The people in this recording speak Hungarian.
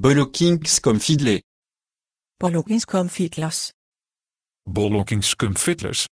Bollockingskum Fiddler. Bollockingskum Fiddlers. kom Fiddlers.